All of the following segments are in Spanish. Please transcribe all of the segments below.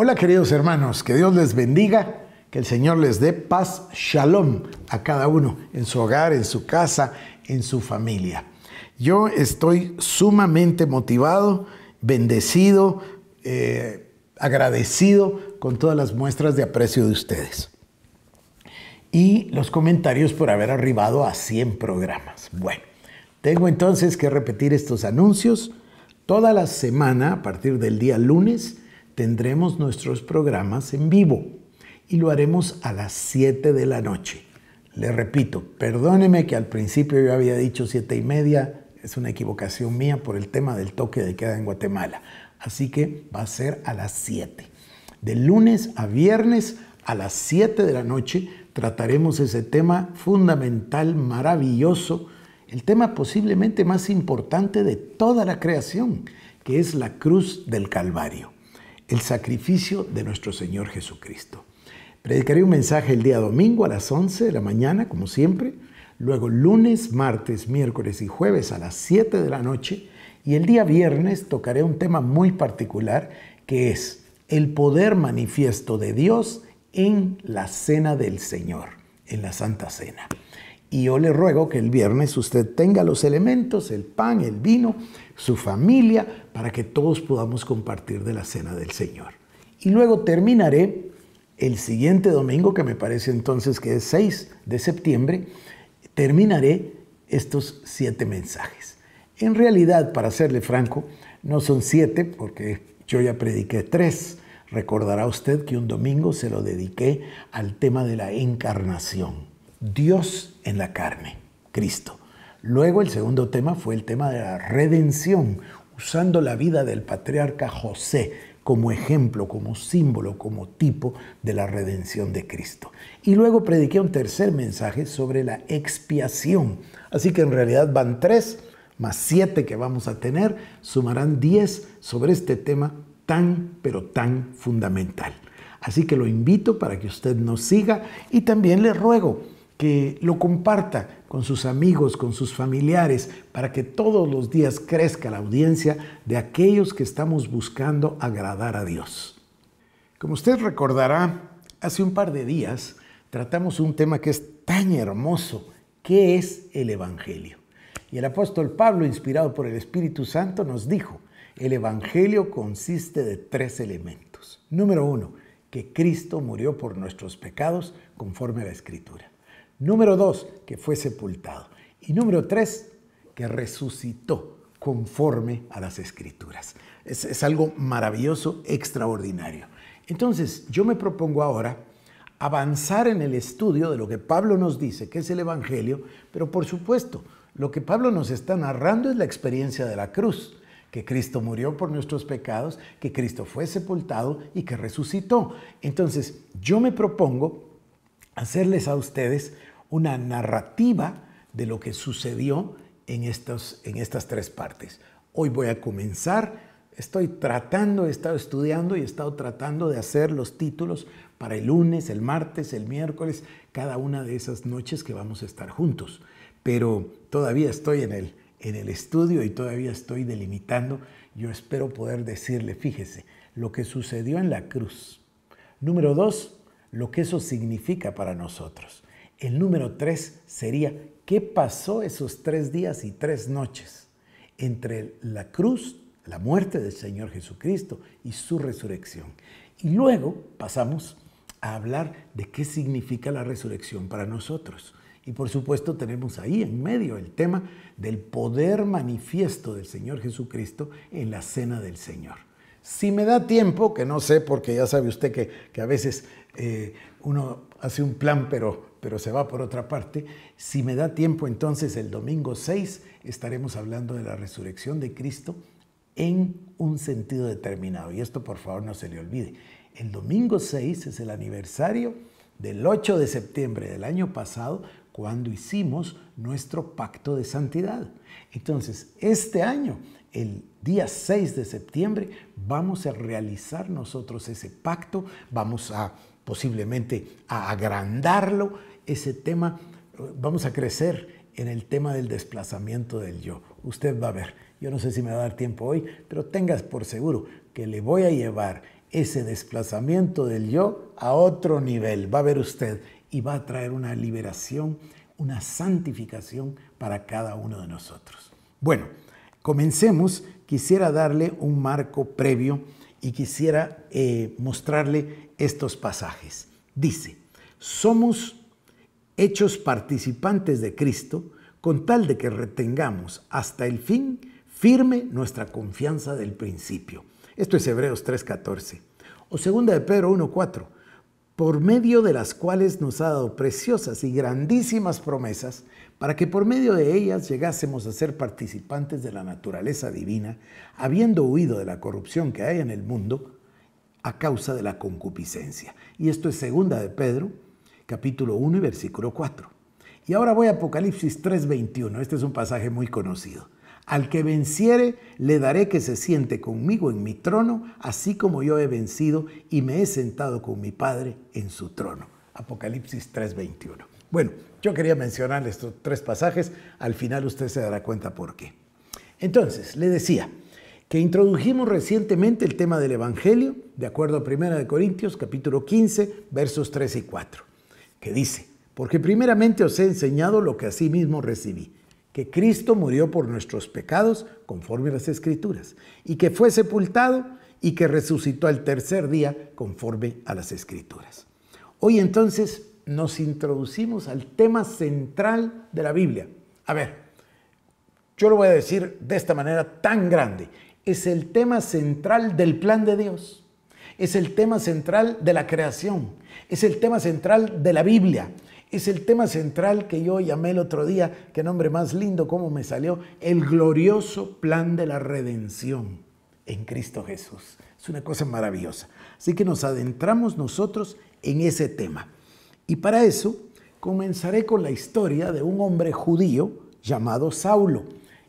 Hola queridos hermanos, que Dios les bendiga, que el Señor les dé paz, shalom a cada uno, en su hogar, en su casa, en su familia. Yo estoy sumamente motivado, bendecido, eh, agradecido con todas las muestras de aprecio de ustedes. Y los comentarios por haber arribado a 100 programas. Bueno, tengo entonces que repetir estos anuncios. Toda la semana, a partir del día lunes, tendremos nuestros programas en vivo y lo haremos a las 7 de la noche. Le repito, perdóneme que al principio yo había dicho 7 y media, es una equivocación mía por el tema del toque de queda en Guatemala. Así que va a ser a las 7. De lunes a viernes a las 7 de la noche trataremos ese tema fundamental, maravilloso, el tema posiblemente más importante de toda la creación, que es la cruz del Calvario el sacrificio de nuestro Señor Jesucristo. Predicaré un mensaje el día domingo a las 11 de la mañana, como siempre, luego lunes, martes, miércoles y jueves a las 7 de la noche, y el día viernes tocaré un tema muy particular que es el poder manifiesto de Dios en la cena del Señor, en la Santa Cena. Y yo le ruego que el viernes usted tenga los elementos, el pan, el vino, su familia, para que todos podamos compartir de la cena del Señor. Y luego terminaré el siguiente domingo, que me parece entonces que es 6 de septiembre, terminaré estos siete mensajes. En realidad, para serle franco, no son siete, porque yo ya prediqué tres. Recordará usted que un domingo se lo dediqué al tema de la encarnación. Dios en la carne, Cristo. Luego el segundo tema fue el tema de la redención, usando la vida del patriarca José como ejemplo, como símbolo, como tipo de la redención de Cristo. Y luego prediqué un tercer mensaje sobre la expiación. Así que en realidad van tres más siete que vamos a tener, sumarán diez sobre este tema tan, pero tan fundamental. Así que lo invito para que usted nos siga y también le ruego que lo comparta con sus amigos, con sus familiares, para que todos los días crezca la audiencia de aquellos que estamos buscando agradar a Dios. Como usted recordará, hace un par de días tratamos un tema que es tan hermoso, que es el Evangelio. Y el apóstol Pablo, inspirado por el Espíritu Santo, nos dijo, el Evangelio consiste de tres elementos. Número uno, que Cristo murió por nuestros pecados conforme a la Escritura. Número dos, que fue sepultado. Y número tres, que resucitó conforme a las escrituras. Es, es, algo maravilloso, extraordinario. Entonces, yo me propongo ahora avanzar en el estudio de lo que Pablo nos dice, que es el Evangelio, pero por supuesto, lo que Pablo nos está narrando es la experiencia de la cruz, que Cristo murió por nuestros pecados, que Cristo fue sepultado y que resucitó. Entonces, yo me propongo hacerles a ustedes una narrativa de lo que sucedió en, estas tres partes. Hoy voy a comenzar estoy tratando, he estado estudiando y he estado tratando de hacer los títulos para el lunes, el martes, el miércoles, cada una de esas noches que vamos a estar juntos. Pero todavía estoy en el, en el estudio y todavía estoy delimitando. Yo espero poder decirle, fíjese, lo que sucedió en la cruz. Número dos, lo que eso significa para nosotros. El número tres sería, ¿qué pasó esos tres días y tres noches entre la cruz, la muerte del Señor Jesucristo y su resurrección? Y luego pasamos a hablar de qué significa la resurrección para nosotros. Y por supuesto tenemos ahí en medio el tema del poder manifiesto del Señor Jesucristo en la cena del Señor. Si me da tiempo, que no sé, porque ya sabe usted que, a veces eh, uno hace un plan, pero, pero se va por otra parte. Si me da tiempo, entonces el domingo 6 estaremos hablando de la resurrección de Cristo en un sentido determinado. Y esto, por favor, no se le olvide. El domingo 6 es el aniversario del 8 de septiembre del año pasado, cuando hicimos nuestro pacto de santidad. Entonces, este año el día 6 de septiembre vamos a realizar nosotros ese pacto, vamos a posiblemente a agrandarlo, ese tema, vamos a crecer en el tema del desplazamiento del yo. Usted va a ver, yo no sé si me va a dar tiempo hoy, pero tengas por seguro que le voy a llevar ese desplazamiento del yo a otro nivel, va a ver usted, y va a traer una liberación, una santificación para cada uno de nosotros. Bueno, Comencemos, quisiera darle un marco previo y quisiera eh, mostrarle estos pasajes. Dice, somos hechos participantes de Cristo con tal de que retengamos hasta el fin firme nuestra confianza del principio. Esto es Hebreos 3:14. O segunda de Pedro 1:4, por medio de las cuales nos ha dado preciosas y grandísimas promesas para que por medio de ellas llegásemos a ser participantes de la naturaleza divina, habiendo huido de la corrupción que hay en el mundo a causa de la concupiscencia. Y esto es segunda de Pedro, capítulo 1 y versículo 4. Y ahora voy a Apocalipsis 3:21. Este es un pasaje muy conocido. Al que venciere, le daré que se siente conmigo en mi trono, así como yo he vencido y me he sentado con mi Padre en su trono. Apocalipsis 3:21. Bueno, yo quería mencionar estos tres pasajes, al final usted se dará cuenta por qué. Entonces, le decía que introdujimos recientemente el tema del Evangelio, de acuerdo a 1 Corintios capítulo 15, versos 3 y 4, que dice, porque primeramente os he enseñado lo que mismo recibí, que Cristo murió por nuestros pecados conforme a las Escrituras, y que fue sepultado y que resucitó al tercer día conforme a las Escrituras. Hoy entonces nos introducimos al tema central de la Biblia. A ver, yo lo voy a decir de esta manera tan grande. Es el tema central del plan de Dios. Es el tema central de la creación. Es el tema central de la Biblia. Es el tema central que yo llamé el otro día, qué nombre más lindo, cómo me salió, el glorioso plan de la redención en Cristo Jesús. Es una cosa maravillosa. Así que nos adentramos nosotros en ese tema. Y para eso comenzaré con la historia de un hombre judío llamado Saulo.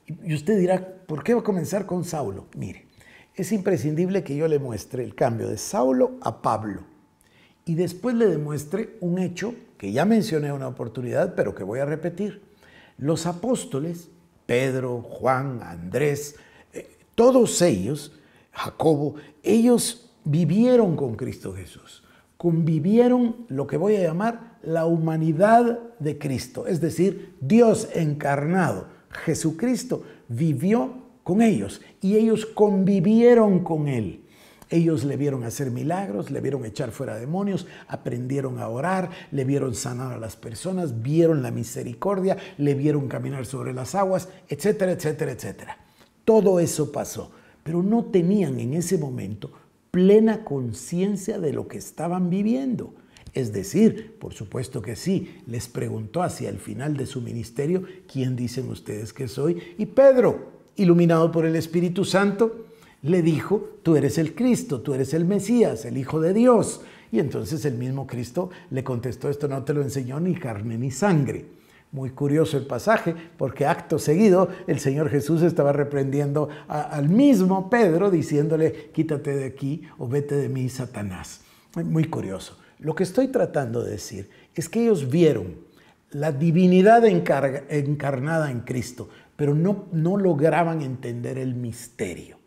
Y usted dirá, ¿por qué va a comenzar con Saulo? Mire, es imprescindible que yo le muestre el cambio de Saulo a Pablo y después le demuestre un hecho que ya mencioné una oportunidad, pero que voy a repetir. Los apóstoles, Pedro, Juan, Andrés, eh, todos ellos, Jacobo, ellos vivieron con Cristo Jesús convivieron lo que voy a llamar la humanidad de Cristo, es decir, Dios encarnado, Jesucristo, vivió con ellos y ellos convivieron con él. Ellos le vieron hacer milagros, le vieron echar fuera demonios, aprendieron a orar, le vieron sanar a las personas, vieron la misericordia, le vieron caminar sobre las aguas, etcétera, etcétera, etcétera. Todo eso pasó, pero no tenían en ese momento plena conciencia de lo que estaban viviendo. Es decir, por supuesto que sí, les preguntó hacia el final de su ministerio, ¿quién dicen ustedes que soy? Y Pedro, iluminado por el Espíritu Santo, le dijo, tú eres el Cristo, tú eres el Mesías, el Hijo de Dios. Y entonces el mismo Cristo le contestó, esto no te lo enseñó ni carne ni sangre muy curioso el pasaje, porque acto seguido el Señor Jesús estaba reprendiendo al mismo Pedro, diciéndole, quítate de aquí o vete de mí, Satanás. Muy curioso. Lo que estoy tratando de decir es que ellos vieron la divinidad encarnada en Cristo, pero no, no lograban entender el misterio.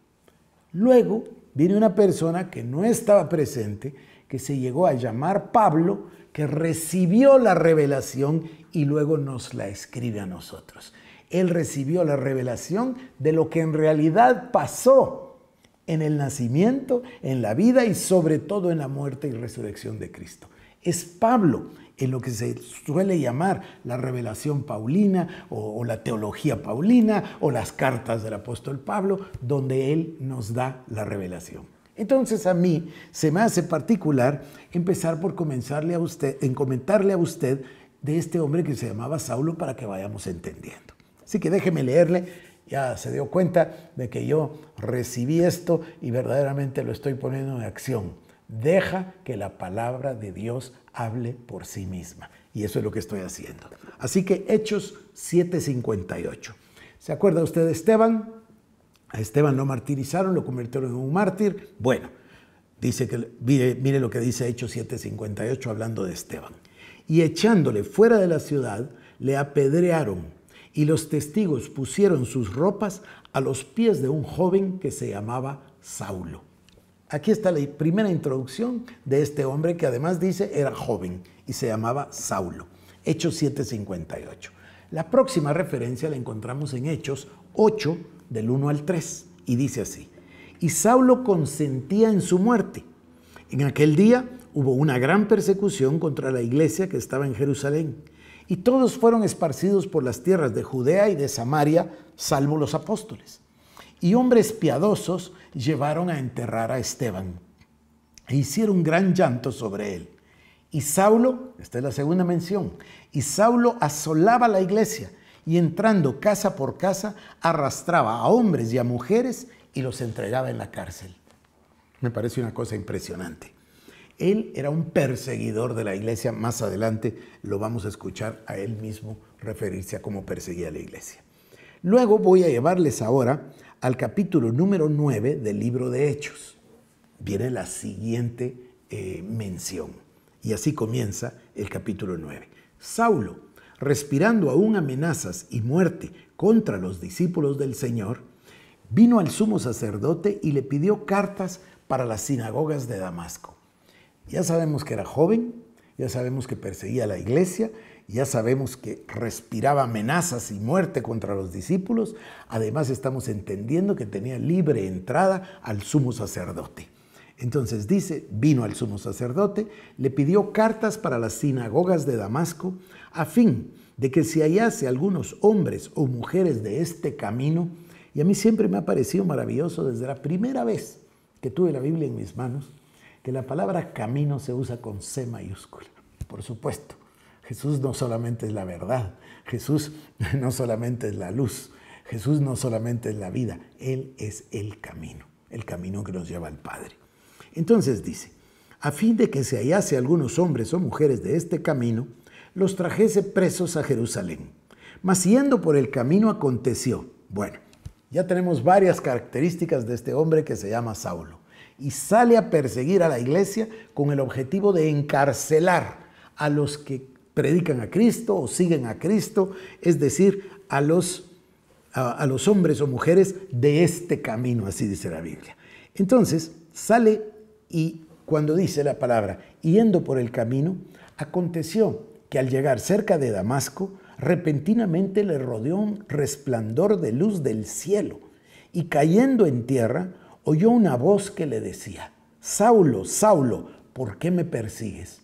Luego viene una persona que no estaba presente, que se llegó a llamar Pablo, que recibió la revelación y luego nos la escribe a nosotros. Él recibió la revelación de lo que en realidad pasó en el nacimiento, en la vida y sobre todo en la muerte y resurrección de Cristo. Es Pablo en lo que se suele llamar la revelación paulina o, la teología paulina o las cartas del apóstol Pablo, donde él nos da la revelación. Entonces a mí se me hace particular empezar por comenzarle a usted, en comentarle a usted de este hombre que se llamaba Saulo para que vayamos entendiendo. Así que déjeme leerle, ya se dio cuenta de que yo recibí esto y verdaderamente lo estoy poniendo en acción. Deja que la palabra de Dios hable por sí misma. Y eso es lo que estoy haciendo. Así que Hechos 7:58. ¿Se acuerda usted de Esteban? A Esteban lo martirizaron, lo convirtieron en un mártir. Bueno, dice que, mire, mire lo que dice Hechos 7:58 hablando de Esteban y echándole fuera de la ciudad, le apedrearon, y los testigos pusieron sus ropas a los pies de un joven que se llamaba Saulo. Aquí está la primera introducción de este hombre que además dice era joven y se llamaba Saulo. Hechos 7:58. La próxima referencia la encontramos en Hechos 8 del 1 al 3 y dice así. Y Saulo consentía en su muerte. En aquel día Hubo una gran persecución contra la iglesia que estaba en Jerusalén, y todos fueron esparcidos por las tierras de Judea y de Samaria, salvo los apóstoles. Y hombres piadosos llevaron a enterrar a Esteban e hicieron gran llanto sobre él. Y Saulo, esta es la segunda mención, y Saulo asolaba la iglesia y entrando casa por casa arrastraba a hombres y a mujeres y los entregaba en la cárcel. Me parece una cosa impresionante. Él era un perseguidor de la iglesia. Más adelante lo vamos a escuchar a él mismo referirse a cómo perseguía la iglesia. Luego voy a llevarles ahora al capítulo número 9 del libro de Hechos. Viene la siguiente eh, mención. Y así comienza el capítulo 9. Saulo, respirando aún amenazas y muerte contra los discípulos del Señor, vino al sumo sacerdote y le pidió cartas para las sinagogas de Damasco ya sabemos que era joven, ya sabemos que perseguía a la iglesia, ya sabemos que respiraba amenazas y muerte contra los discípulos, además estamos entendiendo que tenía libre entrada al sumo sacerdote. Entonces dice, vino al sumo sacerdote, le pidió cartas para las sinagogas de Damasco, a fin de que se hallase algunos hombres o mujeres de este camino, y a mí siempre me ha parecido maravilloso desde la primera vez que tuve la Biblia en mis manos, que la palabra camino se usa con C mayúscula. Por supuesto, Jesús no solamente es la verdad, Jesús no solamente es la luz, Jesús no solamente es la vida, Él es el camino, el camino que nos lleva al Padre. Entonces dice, a fin de que se hallase algunos hombres o mujeres de este camino, los trajese presos a Jerusalén. Mas yendo por el camino aconteció, bueno, ya tenemos varias características de este hombre que se llama Saulo y sale a perseguir a la iglesia con el objetivo de encarcelar a los que predican a Cristo o siguen a Cristo, es decir, a los, hombres o mujeres de este camino, así dice la Biblia. Entonces, sale y cuando dice la palabra, yendo por el camino, aconteció que al llegar cerca de Damasco, repentinamente le rodeó un resplandor de luz del cielo, y cayendo en tierra, oyó una voz que le decía, Saulo, Saulo, ¿por qué me persigues?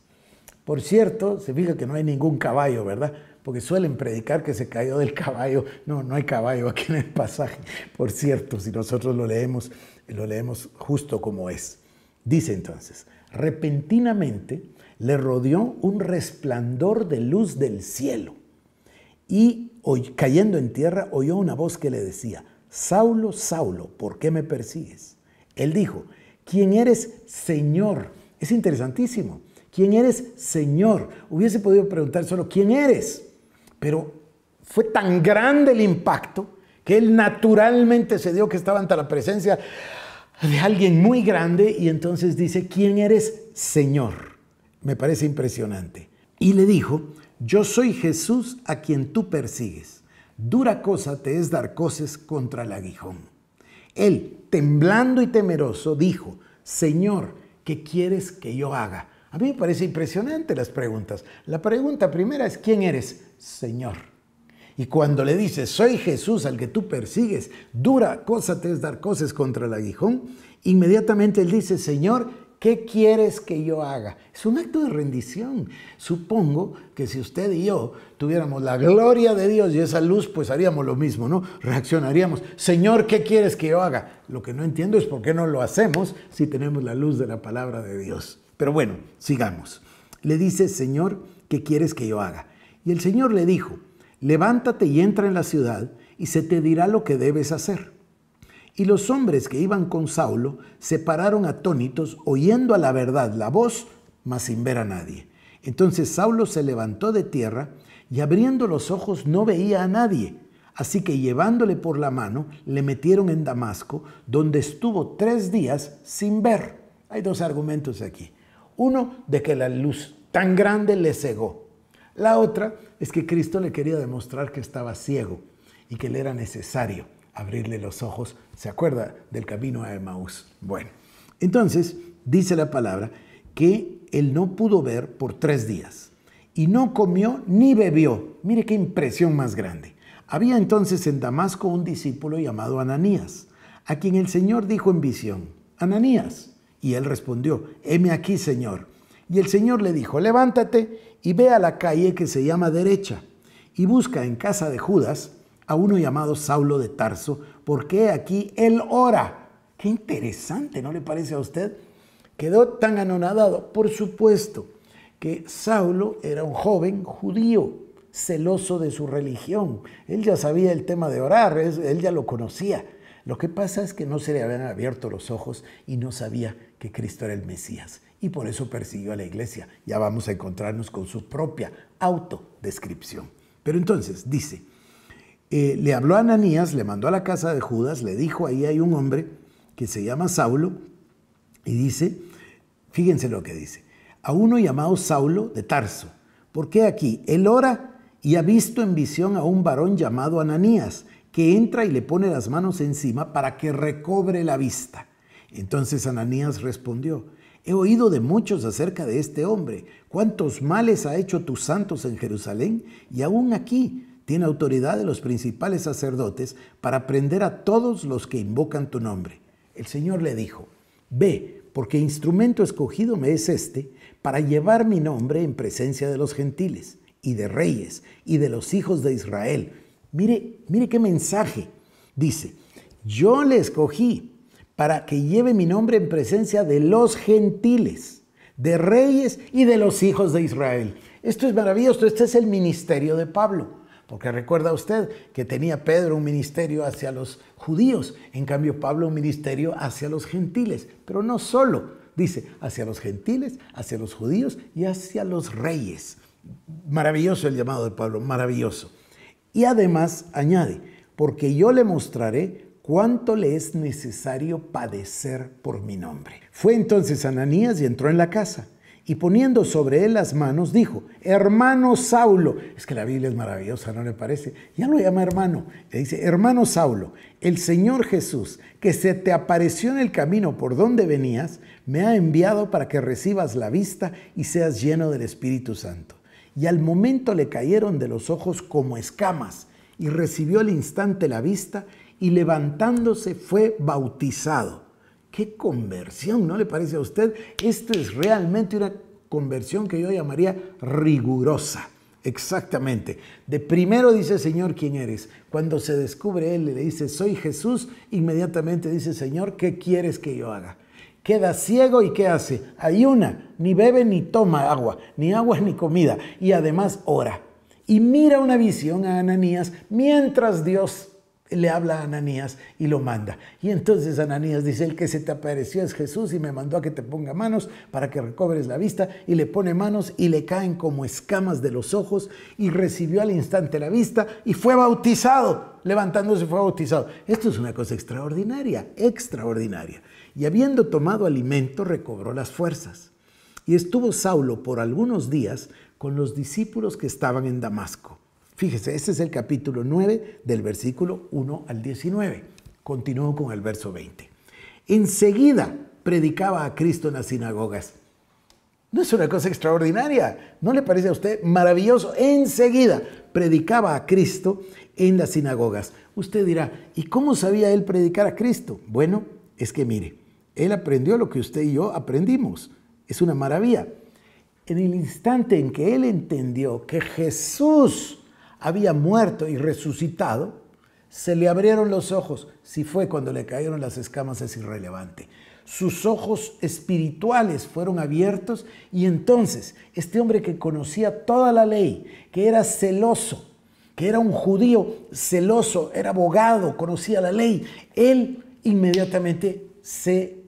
Por cierto, se fija que no hay ningún caballo, ¿verdad? Porque suelen predicar que se cayó del caballo. No, no hay caballo aquí en el pasaje. Por cierto, si nosotros lo leemos, lo leemos justo como es. Dice entonces, repentinamente le rodeó un resplandor de luz del cielo y cayendo en tierra oyó una voz que le decía, Saulo, Saulo, ¿por qué me persigues? Él dijo, ¿quién eres Señor? Es interesantísimo. ¿Quién eres Señor? Hubiese podido preguntar solo, ¿quién eres? Pero fue tan grande el impacto que él naturalmente se dio que estaba ante la presencia de alguien muy grande y entonces dice, ¿quién eres Señor? Me parece impresionante. Y le dijo, yo soy Jesús a quien tú persigues. Dura cosa te es dar coces contra el aguijón. Él, temblando y temeroso, dijo, Señor, ¿qué quieres que yo haga? A mí me parece impresionante las preguntas. La pregunta primera es, ¿quién eres? Señor. Y cuando le dices, soy Jesús al que tú persigues, dura cosa te es dar coces contra el aguijón, inmediatamente él dice, Señor, ¿Qué quieres que yo haga? Es un acto de rendición. Supongo que si usted y yo tuviéramos la gloria de Dios y esa luz, pues haríamos lo mismo, ¿no? Reaccionaríamos. Señor, ¿qué quieres que yo haga? Lo que no entiendo es por qué no lo hacemos si tenemos la luz de la palabra de Dios. Pero bueno, sigamos. Le dice, Señor, ¿qué quieres que yo haga? Y el Señor le dijo, levántate y entra en la ciudad y se te dirá lo que debes hacer. Y los hombres que iban con Saulo se pararon atónitos, oyendo a la verdad la voz, mas sin ver a nadie. Entonces Saulo se levantó de tierra y abriendo los ojos no veía a nadie. Así que llevándole por la mano, le metieron en Damasco, donde estuvo tres días sin ver. Hay dos argumentos aquí. Uno, de que la luz tan grande le cegó. La otra es que Cristo le quería demostrar que estaba ciego y que le era necesario abrirle los ojos. ¿Se acuerda del camino a Emaús? Bueno, entonces dice la palabra que él no pudo ver por tres días y no comió ni bebió. Mire qué impresión más grande. Había entonces en Damasco un discípulo llamado Ananías, a quien el Señor dijo en visión, Ananías. Y él respondió, heme aquí, Señor. Y el Señor le dijo, levántate y ve a la calle que se llama derecha y busca en casa de Judas a uno llamado Saulo de Tarso, porque aquí él ora. Qué interesante, ¿no le parece a usted? Quedó tan anonadado. Por supuesto que Saulo era un joven judío, celoso de su religión. Él ya sabía el tema de orar, él ya lo conocía. Lo que pasa es que no se le habían abierto los ojos y no sabía que Cristo era el Mesías. Y por eso persiguió a la iglesia. Ya vamos a encontrarnos con su propia autodescripción. Pero entonces dice, eh, le habló a Ananías, le mandó a la casa de Judas, le dijo, ahí hay un hombre que se llama Saulo, y dice, fíjense lo que dice, a uno llamado Saulo de Tarso, porque aquí él ora y ha visto en visión a un varón llamado Ananías, que entra y le pone las manos encima para que recobre la vista. Entonces Ananías respondió, he oído de muchos acerca de este hombre, cuántos males ha hecho tus santos en Jerusalén y aún aquí tiene autoridad de los principales sacerdotes para prender a todos los que invocan tu nombre. El Señor le dijo, ve, porque instrumento escogido me es este, para llevar mi nombre en presencia de los gentiles y de reyes y de los hijos de Israel. Mire, mire qué mensaje. Dice, yo le escogí para que lleve mi nombre en presencia de los gentiles, de reyes y de los hijos de Israel. Esto es maravilloso, este es el ministerio de Pablo. Porque recuerda usted que tenía Pedro un ministerio hacia los judíos, en cambio Pablo un ministerio hacia los gentiles, pero no solo, dice, hacia los gentiles, hacia los judíos y hacia los reyes. Maravilloso el llamado de Pablo, maravilloso. Y además añade, porque yo le mostraré cuánto le es necesario padecer por mi nombre. Fue entonces Ananías y entró en la casa y poniendo sobre él las manos, dijo, hermano Saulo, es que la Biblia es maravillosa, ¿no le parece? Ya lo llama hermano, le dice, hermano Saulo, el Señor Jesús, que se te apareció en el camino por donde venías, me ha enviado para que recibas la vista y seas lleno del Espíritu Santo. Y al momento le cayeron de los ojos como escamas, y recibió al instante la vista, y levantándose fue bautizado qué conversión, ¿no le parece a usted? Esto es realmente una conversión que yo llamaría rigurosa. Exactamente. De primero dice, Señor, ¿quién eres? Cuando se descubre él le dice, soy Jesús, inmediatamente dice, Señor, ¿qué quieres que yo haga? Queda ciego y ¿qué hace? Ayuna, ni bebe ni toma agua, ni agua ni comida, y además ora. Y mira una visión a Ananías mientras Dios le habla a Ananías y lo manda. Y entonces Ananías dice, el que se te apareció es Jesús y me mandó a que te ponga manos para que recobres la vista. Y le pone manos y le caen como escamas de los ojos y recibió al instante la vista y fue bautizado. Levantándose fue bautizado. Esto es una cosa extraordinaria, extraordinaria. Y habiendo tomado alimento, recobró las fuerzas. Y estuvo Saulo por algunos días con los discípulos que estaban en Damasco. Fíjese, este es el capítulo 9 del versículo 1 al 19. Continúo con el verso 20. Enseguida predicaba a Cristo en las sinagogas. ¿No es una cosa extraordinaria? ¿No le parece a usted maravilloso? Enseguida predicaba a Cristo en las sinagogas. Usted dirá, ¿y cómo sabía él predicar a Cristo? Bueno, es que mire, él aprendió lo que usted y yo aprendimos. Es una maravilla. En el instante en que él entendió que Jesús había muerto y resucitado, se le abrieron los ojos. Si fue cuando le cayeron las escamas es irrelevante. Sus ojos espirituales fueron abiertos y entonces este hombre que conocía toda la ley, que era celoso, que era un judío celoso, era abogado, conocía la ley, él inmediatamente se,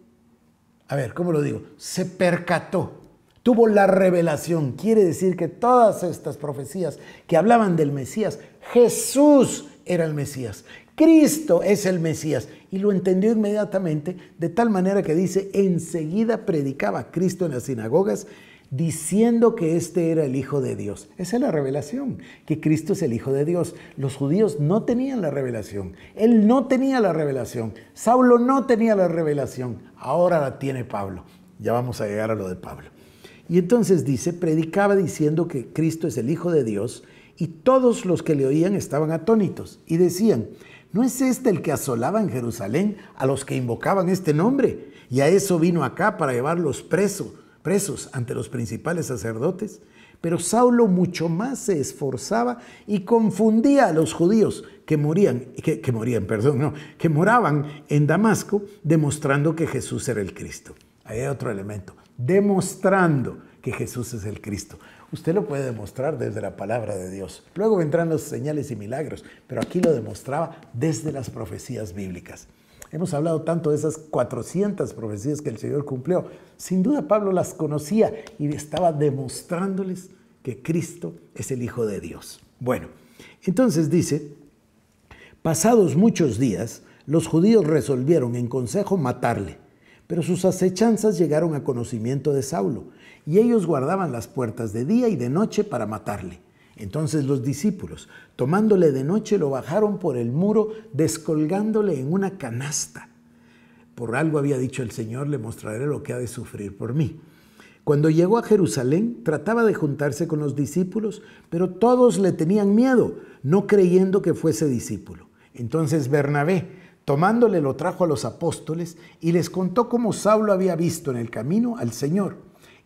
a ver, ¿cómo lo digo? Se percató tuvo la revelación. Quiere decir que todas estas profecías que hablaban del Mesías, Jesús era el Mesías. Cristo es el Mesías. Y lo entendió inmediatamente, de tal manera que dice, enseguida predicaba Cristo en las sinagogas diciendo que este era el Hijo de Dios. Esa es la revelación, que Cristo es el Hijo de Dios. Los judíos no tenían la revelación. Él no tenía la revelación. Saulo no tenía la revelación. Ahora la tiene Pablo. Ya vamos a llegar a lo de Pablo. Y entonces dice, predicaba diciendo que Cristo es el Hijo de Dios, y todos los que le oían estaban atónitos y decían, ¿no es este el que asolaba en Jerusalén a los que invocaban este nombre? Y a eso vino acá para llevarlos presos ante los principales sacerdotes. Pero Saulo mucho más se esforzaba y confundía a los judíos que morían, que, que morían, perdón, no, que moraban en Damasco, demostrando que Jesús era el Cristo. Ahí hay otro elemento demostrando que Jesús es el Cristo. Usted lo puede demostrar desde la palabra de Dios. Luego vendrán los señales y milagros, pero aquí lo demostraba desde las profecías bíblicas. Hemos hablado tanto de esas 400 profecías que el Señor cumplió. Sin duda Pablo las conocía y estaba demostrándoles que Cristo es el Hijo de Dios. Bueno, entonces dice, pasados muchos días, los judíos resolvieron en consejo matarle. Pero sus acechanzas llegaron a conocimiento de Saulo, y ellos guardaban las puertas de día y de noche para matarle. Entonces los discípulos, tomándole de noche, lo bajaron por el muro, descolgándole en una canasta. Por algo había dicho el Señor, le mostraré lo que ha de sufrir por mí. Cuando llegó a Jerusalén, trataba de juntarse con los discípulos, pero todos le tenían miedo, no creyendo que fuese discípulo. Entonces Bernabé, Tomándole lo trajo a los apóstoles y les contó cómo Saulo había visto en el camino al Señor,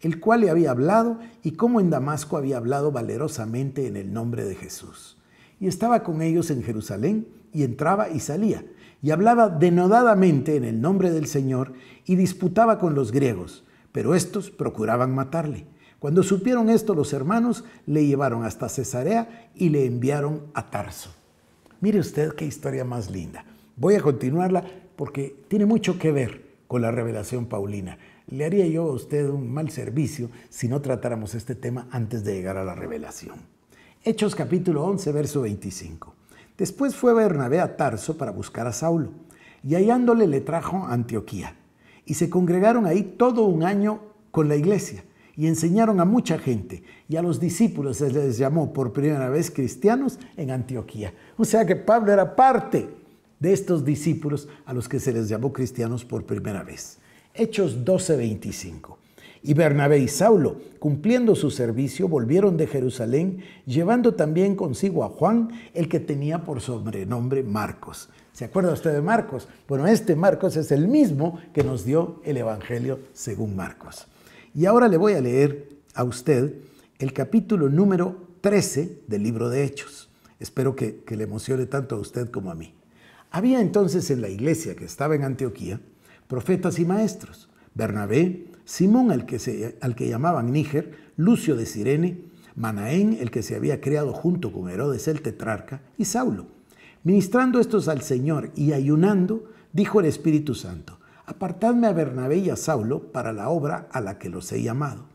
el cual le había hablado y cómo en Damasco había hablado valerosamente en el nombre de Jesús. Y estaba con ellos en Jerusalén y entraba y salía, y hablaba denodadamente en el nombre del Señor y disputaba con los griegos, pero estos procuraban matarle. Cuando supieron esto los hermanos, le llevaron hasta Cesarea y le enviaron a Tarso. Mire usted qué historia más linda. Voy a continuarla porque tiene mucho que ver con la revelación paulina. Le haría yo a usted un mal servicio si no tratáramos este tema antes de llegar a la revelación. Hechos capítulo 11, verso 25. Después fue Bernabé a Tarso para buscar a Saulo, y hallándole le trajo a Antioquía. Y se congregaron ahí todo un año con la iglesia, y enseñaron a mucha gente, y a los discípulos se les llamó por primera vez cristianos en Antioquía. O sea que Pablo era parte de estos discípulos a los que se les llamó cristianos por primera vez. Hechos 12:25. Y Bernabé y Saulo, cumpliendo su servicio, volvieron de Jerusalén, llevando también consigo a Juan, el que tenía por sobrenombre Marcos. ¿Se acuerda usted de Marcos? Bueno, este Marcos es el mismo que nos dio el Evangelio según Marcos. Y ahora le voy a leer a usted el capítulo número 13 del libro de Hechos. Espero que, que le emocione tanto a usted como a mí. Había entonces en la iglesia que estaba en Antioquía profetas y maestros, Bernabé, Simón al que, llamaban Níger, Lucio de Sirene, Manaén el que se había creado junto con Herodes el tetrarca, y Saulo. Ministrando estos al Señor y ayunando, dijo el Espíritu Santo, apartadme a Bernabé y a Saulo para la obra a la que los he llamado.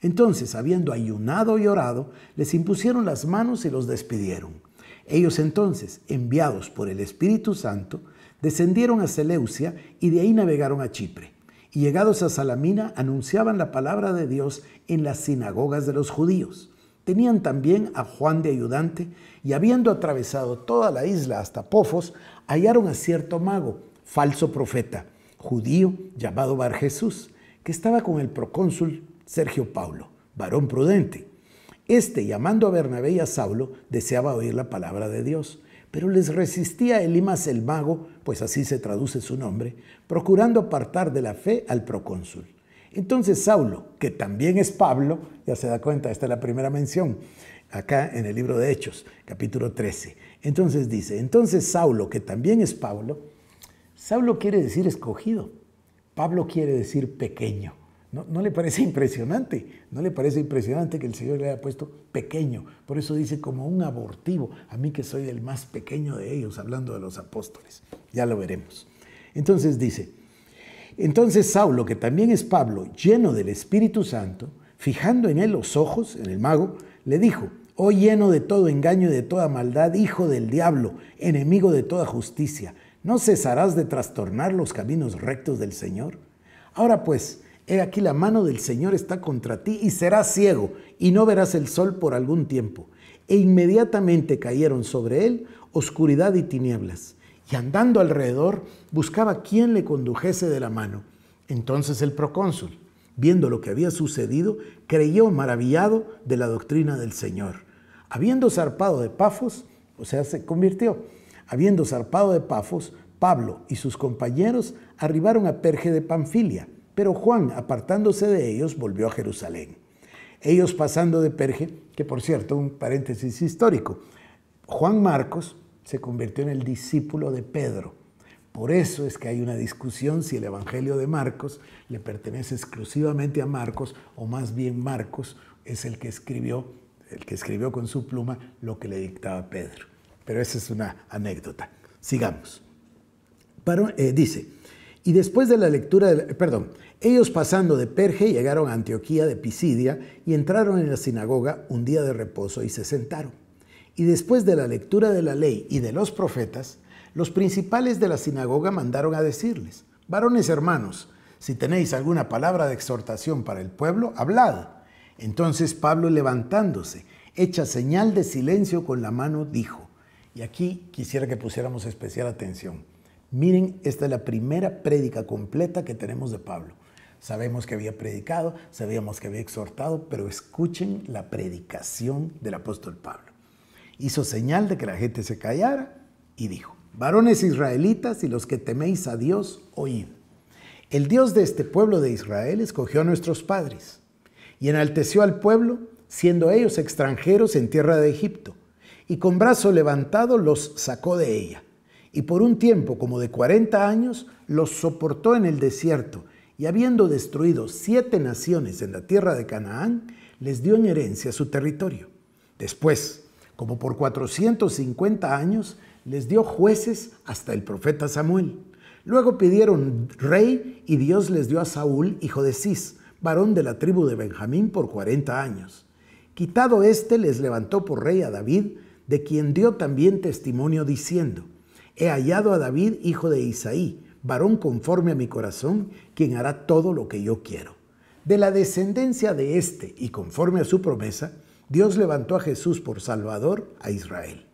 Entonces, habiendo ayunado y orado, les impusieron las manos y los despidieron. Ellos entonces, enviados por el Espíritu Santo, descendieron a Seleucia y de ahí navegaron a Chipre. Y llegados a Salamina, anunciaban la palabra de Dios en las sinagogas de los judíos. Tenían también a Juan de ayudante, y habiendo atravesado toda la isla hasta Pofos, hallaron a cierto mago, falso profeta, judío llamado Bar Jesús, que estaba con el procónsul Sergio Paulo, varón prudente este, llamando a Bernabé y a Saulo, deseaba oír la palabra de Dios, pero les resistía Elimas el mago, pues así se traduce su nombre, procurando apartar de la fe al procónsul. Entonces Saulo, que también es Pablo, ya se da cuenta, esta es la primera mención, acá en el libro de Hechos, capítulo 13. Entonces dice, entonces Saulo, que también es Pablo, Saulo quiere decir escogido, Pablo quiere decir pequeño. ¿No, le parece impresionante? ¿No le parece impresionante que el Señor le haya puesto pequeño? Por eso dice como un abortivo, a mí que soy el más pequeño de ellos, hablando de los apóstoles. Ya lo veremos. Entonces dice, entonces Saulo, que también es Pablo, lleno del Espíritu Santo, fijando en él los ojos, en el mago, le dijo, oh lleno de todo engaño y de toda maldad, hijo del diablo, enemigo de toda justicia, ¿no cesarás de trastornar los caminos rectos del Señor? Ahora pues, He aquí la mano del Señor está contra ti y serás ciego y no verás el sol por algún tiempo. E inmediatamente cayeron sobre él oscuridad y tinieblas. Y andando alrededor buscaba quien le condujese de la mano. Entonces el procónsul, viendo lo que había sucedido, creyó maravillado de la doctrina del Señor. Habiendo zarpado de Pafos, o sea, se convirtió. Habiendo zarpado de Pafos, Pablo y sus compañeros arribaron a Perge de Panfilia pero Juan, apartándose de ellos, volvió a Jerusalén. Ellos pasando de Perge, que por cierto, un paréntesis histórico, Juan Marcos se convirtió en el discípulo de Pedro. Por eso es que hay una discusión si el Evangelio de Marcos le pertenece exclusivamente a Marcos o más bien Marcos es el que escribió, el que escribió con su pluma lo que le dictaba Pedro. Pero esa es una anécdota. Sigamos. Eh, dice, y después de la lectura, de perdón, ellos pasando de Perge llegaron a Antioquía de Pisidia y entraron en la sinagoga un día de reposo y se sentaron. Y después de la lectura de la ley y de los profetas, los principales de la sinagoga mandaron a decirles, varones hermanos, si tenéis alguna palabra de exhortación para el pueblo, hablad. Entonces Pablo levantándose, hecha señal de silencio con la mano, dijo, y aquí quisiera que pusiéramos especial atención. Miren, esta es la primera prédica completa que tenemos de Pablo. Sabemos que había predicado, sabíamos que había exhortado, pero escuchen la predicación del apóstol Pablo. Hizo señal de que la gente se callara y dijo, varones israelitas y los que teméis a Dios, oíd. El Dios de este pueblo de Israel escogió a nuestros padres y enalteció al pueblo, siendo ellos extranjeros en tierra de Egipto, y con brazo levantado los sacó de ella. Y por un tiempo como de 40 años los soportó en el desierto, y habiendo destruido siete naciones en la tierra de Canaán, les dio en herencia su territorio. Después, como por 450 años, les dio jueces hasta el profeta Samuel. Luego pidieron rey y Dios les dio a Saúl, hijo de Cis, varón de la tribu de Benjamín, por 40 años. Quitado éste, les levantó por rey a David, de quien dio también testimonio diciendo, He hallado a David, hijo de Isaí, varón conforme a mi corazón, quien hará todo lo que yo quiero. De la descendencia de este y conforme a su promesa, Dios levantó a Jesús por Salvador a Israel.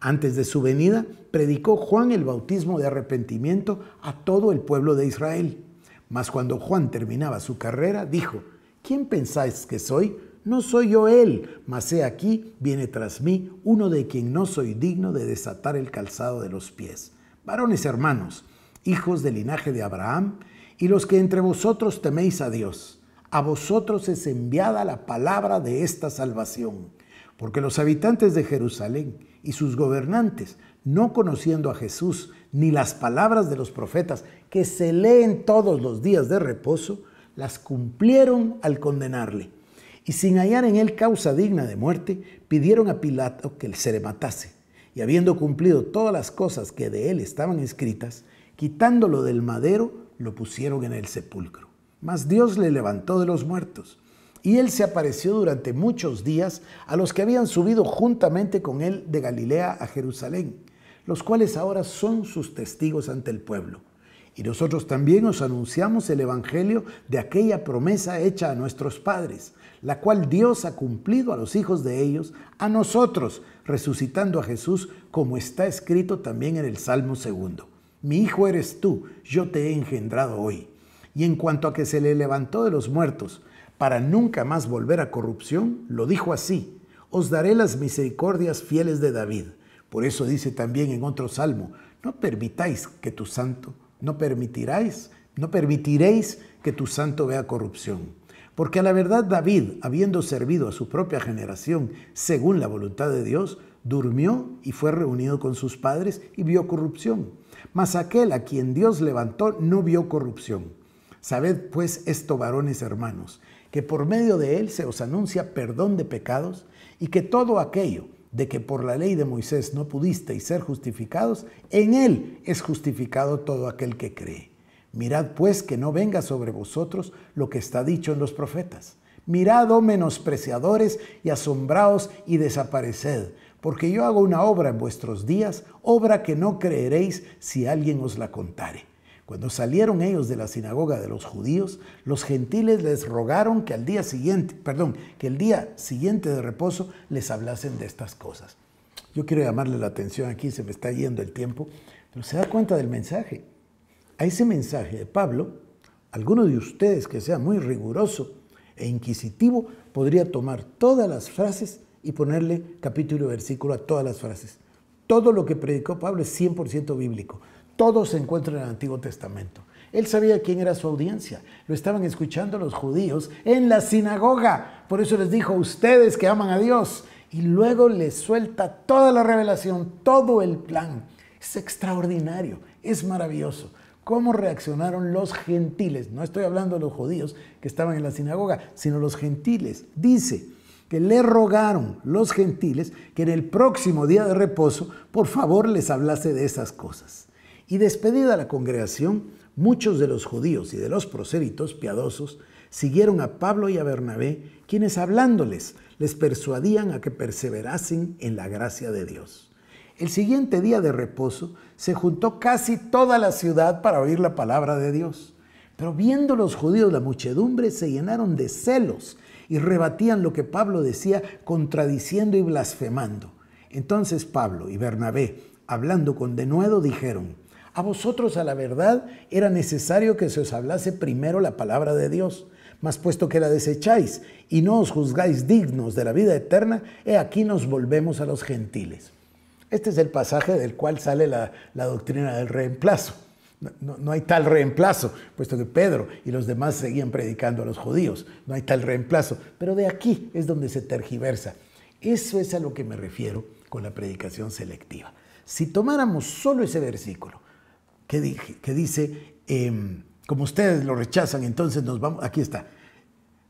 Antes de su venida, predicó Juan el bautismo de arrepentimiento a todo el pueblo de Israel. Mas cuando Juan terminaba su carrera, dijo, ¿quién pensáis que soy? No soy yo él, mas he aquí, viene tras mí uno de quien no soy digno de desatar el calzado de los pies. Varones hermanos, hijos del linaje de Abraham, y los que entre vosotros teméis a Dios, a vosotros es enviada la palabra de esta salvación. Porque los habitantes de Jerusalén y sus gobernantes, no conociendo a Jesús ni las palabras de los profetas que se leen todos los días de reposo, las cumplieron al condenarle. Y sin hallar en él causa digna de muerte, pidieron a Pilato que se le matase. Y habiendo cumplido todas las cosas que de él estaban escritas, quitándolo del madero, lo pusieron en el sepulcro. Mas Dios le levantó de los muertos. Y él se apareció durante muchos días a los que habían subido juntamente con él de Galilea a Jerusalén, los cuales ahora son sus testigos ante el pueblo. Y nosotros también os anunciamos el Evangelio de aquella promesa hecha a nuestros padres, la cual Dios ha cumplido a los hijos de ellos, a nosotros, resucitando a Jesús, como está escrito también en el Salmo segundo. Mi hijo eres tú, yo te he engendrado hoy. Y en cuanto a que se le levantó de los muertos, para nunca más volver a corrupción, lo dijo así, os daré las misericordias fieles de David. Por eso dice también en otro salmo, no permitáis que tu santo, no permitiráis, no permitiréis que tu santo vea corrupción. Porque a la verdad David, habiendo servido a su propia generación según la voluntad de Dios, durmió y fue reunido con sus padres y vio corrupción mas aquel a quien Dios levantó no vio corrupción. Sabed pues esto, varones hermanos, que por medio de él se os anuncia perdón de pecados y que todo aquello de que por la ley de Moisés no pudisteis ser justificados, en él es justificado todo aquel que cree. Mirad pues que no venga sobre vosotros lo que está dicho en los profetas. Mirad, oh menospreciadores, y asombraos y desapareced porque yo hago una obra en vuestros días, obra que no creeréis si alguien os la contare. Cuando salieron ellos de la sinagoga de los judíos, los gentiles les rogaron que al día siguiente, perdón, que el día siguiente de reposo les hablasen de estas cosas. Yo quiero llamarle la atención aquí, se me está yendo el tiempo, pero se da cuenta del mensaje. A ese mensaje de Pablo, alguno de ustedes que sea muy riguroso e inquisitivo podría tomar todas las frases y ponerle capítulo y versículo a todas las frases. Todo lo que predicó Pablo es 100% bíblico. Todo se encuentra en el Antiguo Testamento. Él sabía quién era su audiencia. Lo estaban escuchando los judíos en la sinagoga. Por eso les dijo, ustedes que aman a Dios. Y luego les suelta toda la revelación, todo el plan. Es extraordinario, es maravilloso. ¿Cómo reaccionaron los gentiles? No estoy hablando de los judíos que estaban en la sinagoga, sino los gentiles. Dice, que le rogaron los gentiles que en el próximo día de reposo, por favor, les hablase de esas cosas. Y despedida la congregación, muchos de los judíos y de los prosélitos piadosos siguieron a Pablo y a Bernabé, quienes hablándoles les persuadían a que perseverasen en la gracia de Dios. El siguiente día de reposo se juntó casi toda la ciudad para oír la palabra de Dios. Pero viendo los judíos la muchedumbre, se llenaron de celos y rebatían lo que Pablo decía, contradiciendo y blasfemando. Entonces Pablo y Bernabé, hablando con denuedo, dijeron, a vosotros a la verdad era necesario que se os hablase primero la palabra de Dios, mas puesto que la desecháis y no os juzgáis dignos de la vida eterna, he aquí nos volvemos a los gentiles. Este es el pasaje del cual sale la, la doctrina del reemplazo. No, hay tal reemplazo, puesto que Pedro y los demás seguían predicando a los judíos. No hay tal reemplazo. Pero de aquí es donde se tergiversa. Eso es a lo que me refiero con la predicación selectiva. Si tomáramos solo ese versículo que, dice, em, como ustedes lo rechazan, entonces nos vamos, aquí está,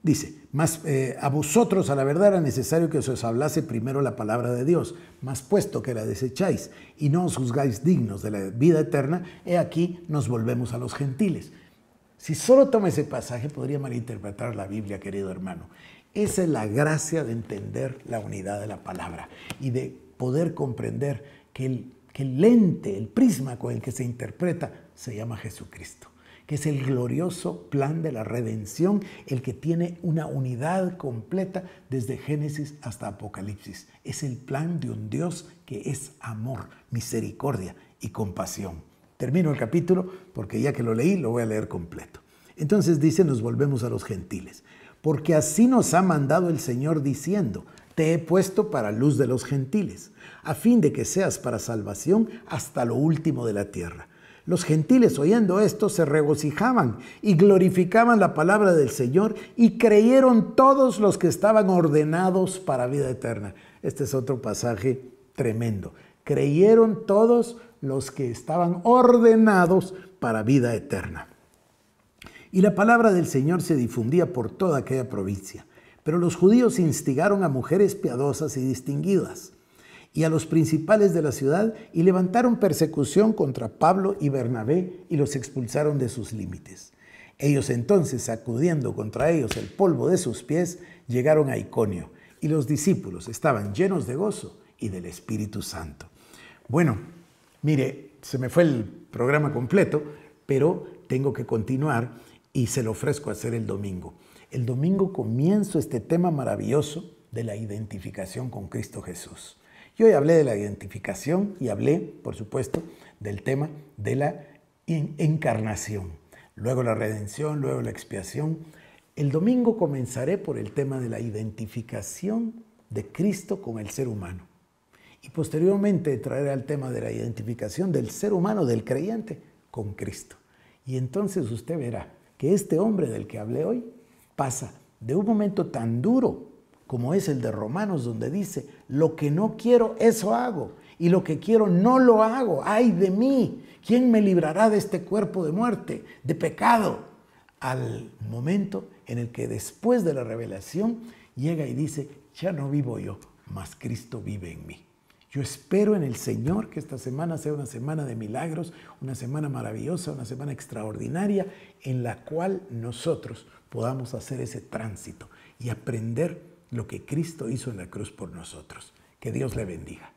Dice, mas eh, a vosotros a la verdad era necesario que os hablase primero la palabra de Dios, mas puesto que la desecháis y no os juzgáis dignos de la vida eterna, he aquí nos volvemos a los gentiles. Si solo toma ese pasaje, podría malinterpretar la Biblia, querido hermano. Esa es la gracia de entender la unidad de la palabra y de poder comprender que el, que el lente, el prisma con el que se interpreta, se llama Jesucristo que es el glorioso plan de la redención, el que tiene una unidad completa desde Génesis hasta Apocalipsis. Es el plan de un Dios que es amor, misericordia y compasión. Termino el capítulo porque ya que lo leí lo voy a leer completo. Entonces dice, nos volvemos a los gentiles, porque así nos ha mandado el Señor diciendo, te he puesto para luz de los gentiles, a fin de que seas para salvación hasta lo último de la tierra. Los gentiles oyendo esto se regocijaban y glorificaban la palabra del Señor y creyeron todos los que estaban ordenados para vida eterna. Este es otro pasaje tremendo. Creyeron todos los que estaban ordenados para vida eterna. Y la palabra del Señor se difundía por toda aquella provincia. Pero los judíos instigaron a mujeres piadosas y distinguidas y a los principales de la ciudad y levantaron persecución contra Pablo y Bernabé y los expulsaron de sus límites. Ellos entonces, sacudiendo contra ellos el polvo de sus pies, llegaron a Iconio y los discípulos estaban llenos de gozo y del Espíritu Santo. Bueno, mire, se me fue el programa completo, pero tengo que continuar y se lo ofrezco a hacer el domingo. El domingo comienzo este tema maravilloso de la identificación con Cristo Jesús. Yo hoy hablé de la identificación y hablé, por supuesto, del tema de la encarnación, luego la redención, luego la expiación. El domingo comenzaré por el tema de la identificación de Cristo con el ser humano y posteriormente traeré al tema de la identificación del ser humano, del creyente, con Cristo. Y entonces usted verá que este hombre del que hablé hoy pasa de un momento tan duro como es el de Romanos, donde dice, lo que no quiero, eso hago, y lo que quiero, no lo hago. Ay de mí, ¿quién me librará de este cuerpo de muerte, de pecado? Al momento en el que después de la revelación llega y dice, ya no vivo yo, mas Cristo vive en mí. Yo espero en el Señor que esta semana sea una semana de milagros, una semana maravillosa, una semana extraordinaria en la cual nosotros podamos hacer ese tránsito y aprender lo que Cristo hizo en la cruz por nosotros. Que Dios le bendiga.